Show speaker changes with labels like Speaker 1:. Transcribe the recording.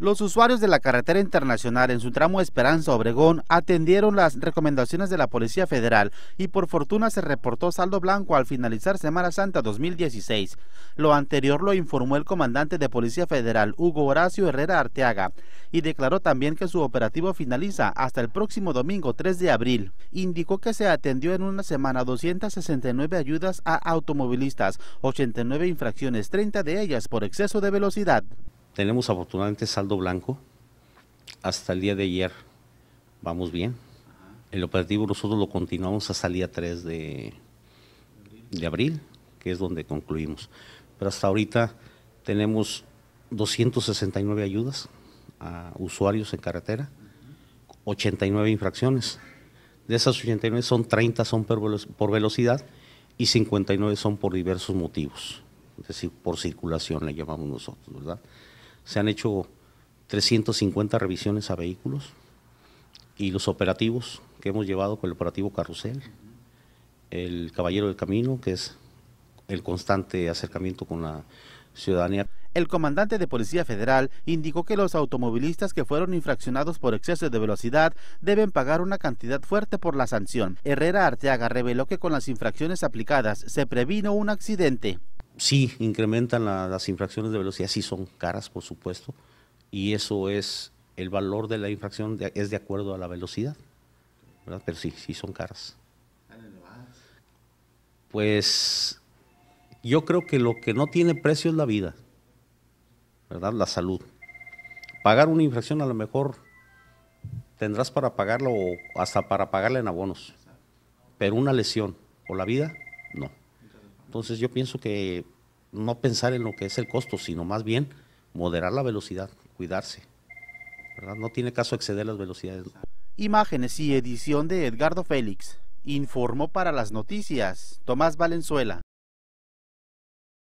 Speaker 1: Los usuarios de la carretera internacional en su tramo Esperanza-Obregón atendieron las recomendaciones de la Policía Federal y por fortuna se reportó saldo blanco al finalizar Semana Santa 2016. Lo anterior lo informó el comandante de Policía Federal, Hugo Horacio Herrera Arteaga, y declaró también que su operativo finaliza hasta el próximo domingo 3 de abril. Indicó que se atendió en una semana 269 ayudas a automovilistas, 89 infracciones, 30 de ellas por exceso de velocidad. Tenemos afortunadamente saldo blanco. Hasta el día de ayer vamos
Speaker 2: bien. El operativo nosotros lo continuamos hasta el día 3 de, abril, que es donde concluimos. Pero hasta ahorita tenemos 269 ayudas a usuarios en carretera, 89 infracciones. De esas 89 son 30 son por velocidad y 59 son por diversos motivos, es decir, por circulación le llamamos nosotros, ¿verdad? Se han hecho 350 revisiones a vehículos y los operativos que hemos llevado con el operativo Carrusel, el Caballero del Camino, que
Speaker 1: es el constante acercamiento con la ciudadanía. El comandante de Policía Federal indicó que los automovilistas que fueron infraccionados por exceso de velocidad deben pagar una cantidad fuerte por la sanción. Herrera Arteaga reveló que con las infracciones aplicadas se previno un accidente
Speaker 2: sí incrementan las infracciones de velocidad, sí son caras, por supuesto, y eso es el valor de la infracción es de acuerdo a la velocidad, ¿verdad? Pero sí, sí son caras. Pues yo creo que lo que no tiene precio es la vida, ¿verdad? La salud. Pagar una infracción a lo mejor tendrás para pagarlo o hasta para pagarla en abonos, pero una lesión o la vida entonces yo pienso que no pensar en lo que es el costo, sino más bien
Speaker 1: moderar la velocidad, cuidarse. No tiene caso exceder las velocidades. Imágenes y edición de Edgardo Félix. Informó para las noticias Tomás Valenzuela.